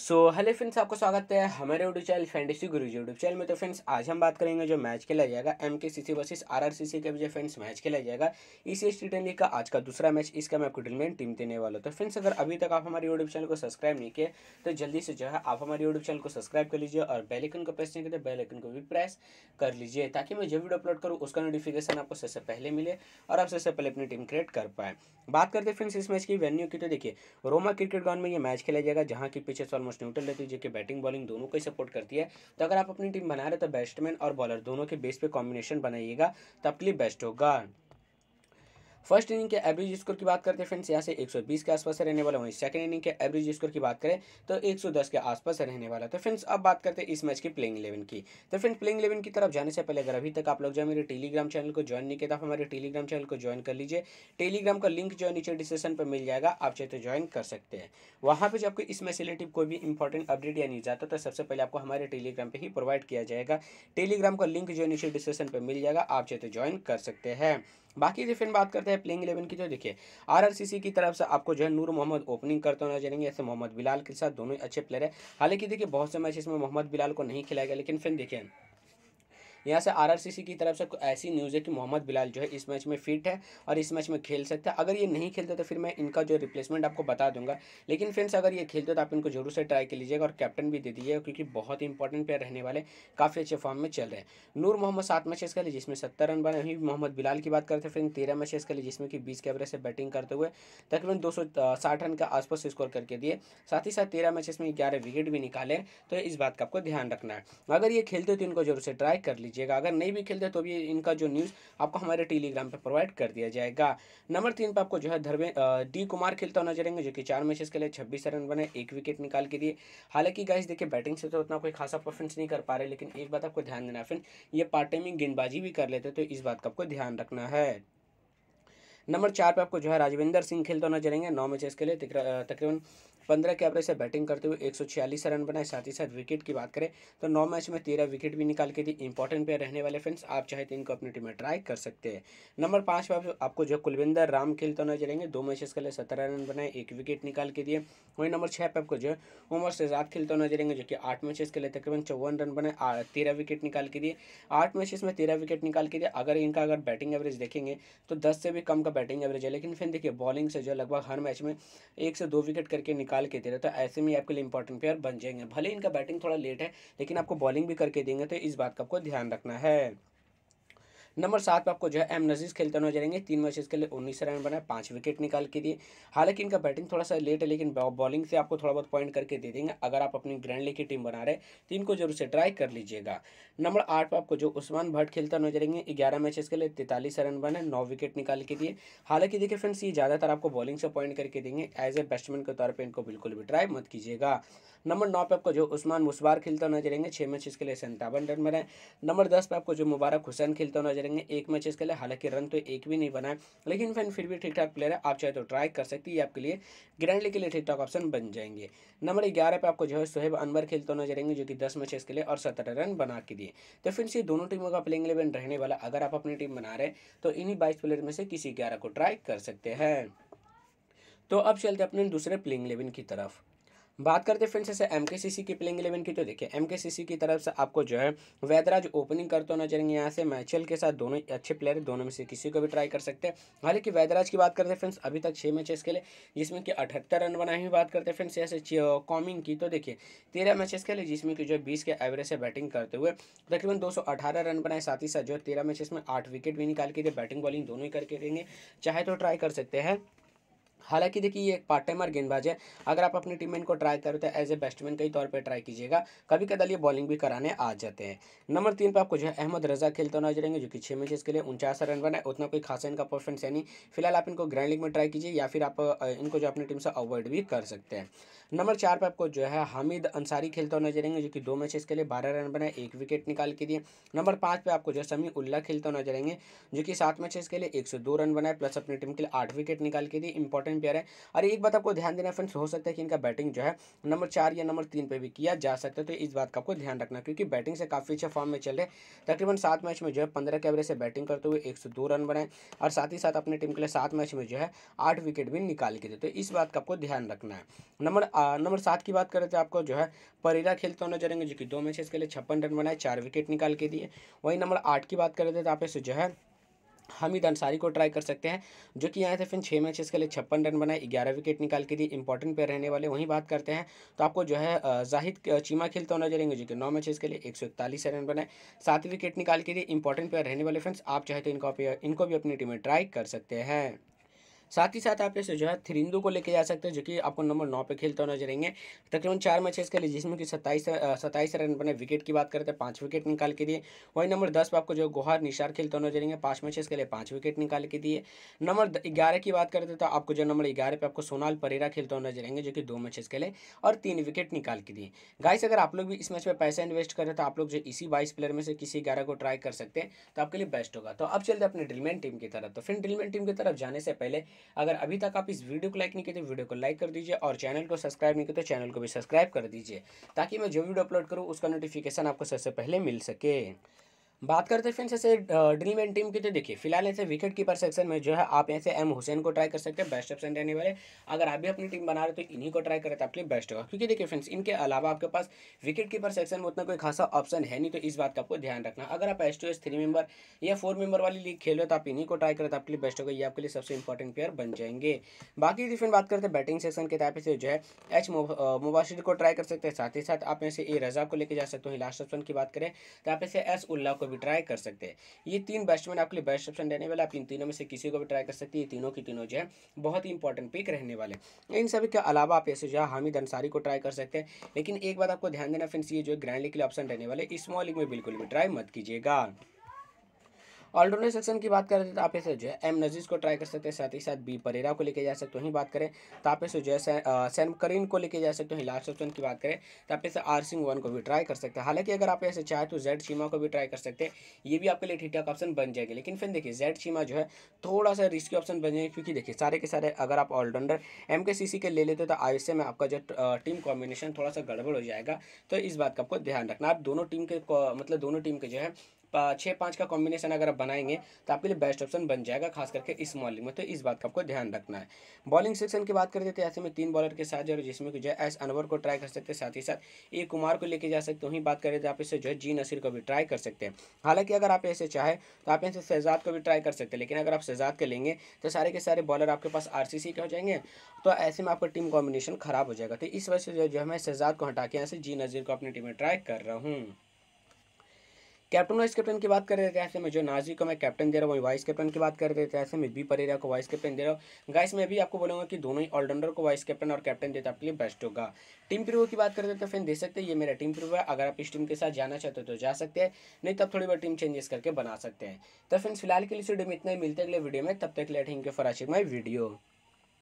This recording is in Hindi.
सो हेलो फ्रेंड्स आपका स्वागत है हमारे YouTube channel fantasy Guru YouTube channel में तो फ्रेंड्स आज हम बात करेंगे जो मैच खेला जाएगा M K C C versus R R C C का जो फ्रेंड्स मैच खेला जाएगा इसी एस टी टेन लीग का आज का दूसरा मैच इसका मैं आपको में टीम देने वाला हूँ तो फ्रेंड्स अगर अभी तक आप हमारे यूट्यूब चैनल को सब्सक्राइब नहीं किए तो जल्दी से जो है आप हमारे यूट्यूब चैनल को सब्सक्राइब कर लीजिए और बेलकन को प्रेस नहीं करते बेलकन को भी प्रेस कर लीजिए ताकि मैं जो वीडियो अपलोड करूँ उसका नोटिफिकेशन आपको सबसे पहले मिले और आप सबसे पहले अपनी टीम क्रिएट कर पाए बात करते फ्रेंड्स इस मैच की वेन्यू की तो देखिए रोमा क्रिकेट ग्राउंड में ये मैच खेला जाएगा जहाँ की पिछले ऑलमोस्ट ऑलमोस्ट न्यूट्रल रहती है जो कि बैटिंग बॉलिंग दोनों को ही सपोर्ट करती है तो अगर आप अपनी टीम बना रहे तो बैट्समैन और बॉलर दोनों के बेस पे कॉम्बिनेशन बनाइएगा तो आपके लिए बेस्ट होगा फर्स्ट इनिंग के एवरेज स्कोर की बात करते हैं फ्रेंड्स यहाँ से 120 के आसपास रहने वाला वहीं सेकंड इनिंग के एवरेज स्कोर की बात करें तो 110 के आसपास रहने वाला तो फ्रेंड्स अब बात करते हैं इस मैच की प्लेइंग इलेवन की तो फ्रेंड्स प्लेइंग इलेवन की तरफ जाने से पहले अगर अभी तक आप लोग जो मेरे टेलीग्राम चैनल को ज्वाइन नहीं किया तो हमारे टेलीग्राम चैनल को ज्वाइन कर लीजिए टेलीग्राम का लिंक जो है नीचे डिस्क्रिप्शन पर मिल जाएगा आप चाहे तो ज्वाइन कर सकते हैं वहाँ पर जब आपको इस मैच रिलेटिव कोई भी इंपॉर्टेंट अपडेट या नहीं जाता तो सबसे पहले आपको हमारे टेलीग्राम पर ही प्रोवाइड किया जाएगा टेलीग्राम का लिंक जो नीचे डिस्क्रिप्शन पर मिल जाएगा आप चाहे तो ज्वाइन कर सकते हैं बाकी डिफेंड बात करते हैं प्लेइंग इलेवन की तो देखिए आरआरसीसी की तरफ से आपको जो है नूर मोहम्मद ओपनिंग करते हुए नजर आएंगे ऐसे मोहम्मद बिलाल के साथ दोनों अच्छे प्लेयर है हालांकि देखिए बहुत से मैच इसमें मोहम्मद बिलाल को नहीं खिलाया गया लेकिन फिर देखिए यहाँ से आरआरसीसी की तरफ से ऐसी न्यूज़ है कि मोहम्मद बिलाल जो है इस मैच में फिट है और इस मैच में खेल सकते हैं अगर ये नहीं खेलते तो फिर मैं इनका जो रिप्लेसमेंट आपको बता दूंगा लेकिन फ्रेंड्स अगर ये खेलते तो आप इनको जरूर से ट्राई कर लीजिएगा और कैप्टन भी दे दीजिएगा क्योंकि बहुत ही इंपॉर्टेंट प्लेयर रहने वाले काफ़ी अच्छे फॉर्म में चल रहे हैं नूर मोहम्मद सात मैचेस खेले जिसमें सत्तर रन बने वहीं मोहम्मद बिलाल की बात करते हैं तेरह मैचेस खेले जिसमें कि बीस के से बैटिंग करते हुए तकरीबन दो रन का आसपास स्कोर करके दिए साथ ही साथ तेरह मैचेस में ग्यारह विकेट भी निकाले तो इस बात का आपको ध्यान रखना है अगर ये खेलते तो इनको जरूर से ट्राई कर लीजिए लीजिएगा अगर नहीं भी खेलते तो भी इनका जो न्यूज़ आपको हमारे टेलीग्राम पर प्रोवाइड कर दिया जाएगा नंबर तीन पर आपको जो है धर्मे डी कुमार खेलता हुआ नजर आएंगे जो कि चार मैचेस के लिए छब्बीस रन बने एक विकेट निकाल के दिए हालांकि गाइस देखिए बैटिंग से तो उतना कोई खासा परफॉर्मेंस नहीं कर पा रहे लेकिन एक बात आपको ध्यान देना फिर ये पार्ट टाइमिंग गेंदबाजी भी कर लेते तो इस बात का आपको ध्यान रखना है नंबर चार पे आपको जो है राजविंदर सिंह खेलते होना चलेंगे नौ मैचेस के लिए तकरीबन पंद्रह के एवरेज से बैटिंग करते हुए एक सौ छियालीस रन बनाए साथ ही साथ विकेट की बात करें तो नौ मैच में तेरह विकेट भी निकाल के दी इंपॉर्टेंट प्लेयर रहने वाले फ्रेंड्स आप चाहे तो इनको अपनी टीम में ट्राई कर सकते हैं नंबर पाँच पे आपको जो कुलविंदर राम खेलते हुए चलेंगे दो मैचेस के लिए सत्रह रन बनाए एक विकेट निकाल के दिए वहीं नंबर छः पे आपको जो है उमर शहजाद खेलते हुए चलेंगे जो कि आठ मैचेस के लिए तकरीबन चौवन रन बनाए तेरह विकेट निकाल के दिए आठ मैचेस में तेरह विकेट निकाल के दिए अगर इनका अगर बैटिंग एवरेज देखेंगे तो दस से भी कम का बैटिंग एवरेज है लेकिन फिर देखिए बॉलिंग से जो लगभग हर मैच में एक से दो विकेट करके निकाल के दे रहे तो ऐसे में आपके लिए इंपॉर्टेंट प्लेयर बन जाएंगे भले इनका बैटिंग थोड़ा लेट है लेकिन आपको बॉलिंग भी करके देंगे तो इस बात का आपको ध्यान रखना है नंबर सात पर आपको जो है एम नजीज खेलते नजर आएंगे तीन मैचेस के लिए उन्नीस रन बनाए पाँच विकेट निकाल के दिए हालांकि इनका बैटिंग थोड़ा सा लेट है लेकिन बॉलिंग से आपको थोड़ा बहुत पॉइंट करके दे देंगे अगर आप अपनी ग्रैंड लीग की टीम बना रहे तो इनको जरूर से ट्राई कर लीजिएगा नंबर आठ पर आपको जो उस्मान भट्ट खेलता नजर आएंगे ग्यारह मैचेस के लिए तैतालीस रन बनाए नौ विकेट निकाल के दिए हालांकि देखिए फ्रेंड्स ये ज़्यादातर आपको बॉलिंग से पॉइंट करके देंगे एज ए बैट्समैन के तौर पर इनको बिल्कुल भी ट्राई मत कीजिएगा नंबर नौ पे आपको जो उस्मान मुसबार खेलता हुआ नजर आएंगे छः मैच इसके लिए संतावन रन बनाए नंबर दस पे आपको जो मुबारक हुसैन खेलता हुआ नजर आएंगे एक मैच इसके लिए हालांकि रन तो एक भी नहीं बनाए लेकिन फैन फिर भी ठीक ठाक प्लेयर है आप चाहे तो ट्राई कर सकती है आपके लिए ग्रैंड लीग के लिए ठीक ठाक ऑप्शन बन जाएंगे नंबर ग्यारह पे आपको जो है सुहेब अनवर खेलता हुआ नजर आएंगे जो कि दस मैचेस के लिए और सत्रह रन बना के दिए तो फिर से दोनों टीमों का प्लेइंग इलेवन रहने वाला अगर आप अपनी टीम बना रहे तो इन्हीं बाईस प्लेयर में से किसी ग्यारह को ट्राई कर सकते हैं तो अब चलते अपने दूसरे प्लेइंग इलेवन की तरफ बात करते हैं फ्रेंड्स ऐसे एम के सी सी की प्लेइंग इलेवन की तो देखिए एम के सी सी की तरफ से आपको जो है वैदराज ओपनिंग करते होना चाहेंगे यहाँ से मैचल के साथ दोनों अच्छे प्लेयर है दोनों में से किसी को भी ट्राई कर सकते हैं हालांकि वैदराज की बात करते हैं फ्रेंड्स अभी तक छः मैचेस खेले जिसमें कि अठहत्तर रन बनाए हुई बात करते हैं फ्रेंड्स ऐसे कॉमिंग की तो देखिए तेरह मैचेस खेले जिसमें कि जो है बीस के एवरेज से बैटिंग करते हुए तकरीबन दो सौ अठारह रन बनाए साथ ही साथ जो है तेरह मैचेस में आठ विकेट भी निकाल के दिए बैटिंग बॉलिंग दोनों ही करके देंगे चाहे तो ट्राई कर सकते हैं हालांकि देखिए ये एक पार्ट टाइमर गेंदबाज है अगर आप अपनी टीम में इनको ट्राई करते हैं एज ए बैट्समैन कई तौर पे ट्राई कीजिएगा कभी कदल ये बॉलिंग भी कराने आ जाते हैं नंबर तीन पर आपको जो है अहमद रजा खेलते हुए नजर आएंगे जो कि छः मैचेस के लिए उनचास रन बनाए उतना कोई खासा इनका परफॉर्मेंस है नहीं फिलहाल आप इनको ग्रैंड लीग में ट्राई कीजिए या फिर आप इनको जो अपनी टीम से अवॉइड भी कर सकते हैं नंबर चार पर आपको जो है हामिद अंसारी खेलते हुए नजर आएंगे जो कि दो मैचेस के लिए बारह रन बनाए एक विकेट निकाल के दिए नंबर पाँच पर आपको जो है समी उल्ला खेलते हुए नजर आएंगे जो कि सात मैचेस के लिए एक रन बनाए प्लस अपनी टीम के लिए आठ विकेट निकाल के दिए इंपॉर्टेंट इंपॉर्टेंट प्लेयर है और एक बात आपको ध्यान देना फ्रेंड्स हो सकता है कि इनका बैटिंग जो है नंबर चार या नंबर तीन पर भी किया जा सकता है तो इस बात का आपको ध्यान रखना क्योंकि बैटिंग से काफ़ी अच्छे फॉर्म में चल रहे तकरीबन सात मैच में जो है पंद्रह के से बैटिंग करते हुए एक रन बनाए और साथ ही साथ अपने टीम के लिए सात मैच में जो है आठ विकेट भी निकाल के देते तो इस बात का आपको ध्यान रखना है नंबर नंबर सात की बात करें तो आपको जो है परेरा खेलते तो होना नजर जो कि दो मैचेस के लिए छप्पन रन बनाए चार विकेट निकाल के दिए वहीं नंबर आठ की बात करें तो आप इसे जो है हमिद अंसारी को ट्राई कर सकते हैं जो कि आए थे फिर छः मैचेस के लिए छप्पन रन बनाए ग्यारह विकेट निकाल के दिए इंपॉर्टेंट पे रहने वाले वहीं बात करते हैं तो आपको जो है जाहिद चीमा खेलता तो हुआ नजर आएंगे जो कि नौ मैचेस के लिए एक सौ इकतालीस रन बनाए सात विकेट निकाल के दिए इंपॉर्टेंट पेयर रहने वाले फ्रेंड्स आप चाहे तो इनको इनको भी अपनी टीम में ट्राई कर सकते हैं साथ ही साथ आप इसे जो है थ्रिंदू को लेके जा सकते हैं जो कि आपको नंबर नौ पे खेलते हुए नजर आएंगे तकरीबन चार मैचेस के लिए जिसमें कि सत्ताईस सत्ताईस रन बने विकेट की बात करते तो हैं पाँच विकेट निकाल के दिए वही नंबर दस पर आपको जो गुहार निशार खेलते हुए नजर आएंगे पाँच मैचेस के लिए पाँच विकेट निकाल के दिए नंबर ग्यारह की बात करते तो आपको जो नंबर ग्यारह पर आपको सोनाल परेरा खेलते हुए नजर आएंगे जो कि दो मैचेस के लिए और तीन विकेट निकाल के दिए गाइस अगर आप लोग भी इस मैच में पैसा इन्वेस्ट करें तो आप लोग जो इसी बाईस प्लेयर में से किसी ग्यारह को ट्राई कर सकते हैं तो आपके लिए बेस्ट होगा तो अब चलते अपने ड्रिलमैन टीम की तरफ तो फिर ड्रिलमैन टीम की तरफ जाने से पहले अगर अभी तक आप इस वीडियो को लाइक नहीं किए तो वीडियो को लाइक कर दीजिए और चैनल को सब्सक्राइब नहीं किए तो चैनल को भी सब्सक्राइब कर दीजिए ताकि मैं जो वीडियो अपलोड करूँ उसका नोटिफिकेशन आपको सबसे पहले मिल सके बात करते हैं फ्रेंड्स ऐसे ड्रीम एंड टीम की तो देखिए फिलहाल ऐसे विकेट कीपर सेक्शन में जो है आप ऐसे एम हुसैन को ट्राई कर सकते हैं बेस्ट ऑप्शन रहने वाले अगर आप भी अपनी टीम बना रहे हो तो इन्हीं को ट्राई करें तो आपके लिए बेस्ट होगा क्योंकि देखिए फ्रेंड्स इनके अलावा आपके पास विकेट कीपर सेक्शन में उतना कोई खासा ऑप्शन है नहीं तो इस बात का आपको ध्यान रखना अगर आप S two S three member या फोर मेंबर वाली लीग खेल रहे हो तो आप इन्हीं को ट्राई करें तो आपके लिए बेस्ट होगा ये आपके लिए सबसे इंपॉर्टेंट प्लेयर बन जाएंगे बाकी यदि फ्रेंड बात करते हैं बैटिंग सेक्शन के तहत से जो है एच मुबाशिर को ट्राई कर सकते हैं साथ ही साथ आप ऐसे ए रजा को लेकर जा सकते हो लास्ट ऑप्शन की बात करें तो आप ऐसे एस उल्ला को भी ट्राई कर सकते हैं ये तीन बैट्समैन आपके लिए बेस्ट ऑप्शन रहने वाला आप इन तीनों में से किसी को भी ट्राई कर सकते हैं ये तीनों की तीनों जो है बहुत ही इंपॉर्टेंट पिक रहने वाले इन सभी के अलावा आप ऐसे जो हामिद अंसारी को ट्राई कर सकते हैं लेकिन एक बात आपको ध्यान देना फ्रेंड्स ये जो ग्रैंड लीग के लिए ऑप्शन रहने वाले स्मॉल लीग में बिल्कुल भी ट्राई मत कीजिएगा ऑलराउंडर सेक्शन की बात करें तो आप इसे जो है एम नजीज को ट्राई कर सकते हैं साथ ही साथ बी परेरा को लेके जा सकते हो ही बात करें तो आप इसे जो है सैम करीन को लेके जा सकते हो लास्ट ऑप्शन की बात करें तो आप इसे आर सिंह वन को भी ट्राई कर सकते हैं हालांकि अगर आप ऐसे चाहे तो जेड चीमा को भी ट्राई कर सकते हैं ये भी आपके लिए ठीक ठाक ऑप्शन बन जाएगी लेकिन फिर देखिए जेड चीमा जो है थोड़ा सा रिस्की ऑप्शन बन जाएगी क्योंकि देखिए सारे के सारे अगर आप ऑलराउंडर एम के सी सी के ले लेते तो आई में आपका जो टीम कॉम्बिनेशन थोड़ा सा गड़बड़ हो जाएगा तो इस बात का आपको ध्यान रखना आप दोनों टीम के मतलब दोनों टीम के जो है छः पाँच का कॉम्बिनेशन अगर आप बनाएंगे तो आपके लिए बेस्ट ऑप्शन बन जाएगा खास करके इस मॉलिंग में तो इस बात का आपको ध्यान रखना है बॉलिंग सेक्शन की बात देते हैं ऐसे में तीन बॉलर के साथ जो है जिसमें कि जो एस अनवर को ट्राई कर सकते हैं साथ ही साथ ए कुमार को लेके जा सकते वहीं बात करें तो आप इसे जो है जी नसीर को भी ट्राई कर सकते हैं हालांकि अगर आप ऐसे चाहे तो आप यहाँ शहजाद को भी ट्राई कर सकते हैं लेकिन अगर आप शहजाद के लेंगे तो सारे के सारे बॉलर आपके पास आर के हो जाएंगे तो ऐसे में आपका टीम कॉम्बिनेशन खराब हो जाएगा तो इस वजह से जो है मैं शहजाद को हटा के यहाँ से जी नज़ीर को अपनी टीम में ट्राई कर रहा हूँ कैप्टन वाइस कैप्टन की बात कर तो ऐसे में जो नाजी को मैं कैप्टन दे रहा हूँ वही वाइस कैप्टन की बात कर रहे थे ऐसे में बी परेरा को वाइस कैप्टन दे रहा हूँ गाइस मैं भी आपको बोलूँगा कि दोनों ही ऑलराउंडर को वाइस कैप्टन और कैप्टन देता आपके लिए बेस्ट होगा टीम प्रूव की बात करते तो फ्रेंड देख सकते हैं ये मेरा टीम प्रूव है अगर आप इस टीम के साथ जाना चाहते हो तो जा सकते हैं नहीं तब थोड़ी बहुत टीम चेंजेस करके बना सकते हैं तो फ्रेंड्स फिलहाल के लिए इस वीडियो में इतना ही मिलते अगले वीडियो में तब तक let thank you for my video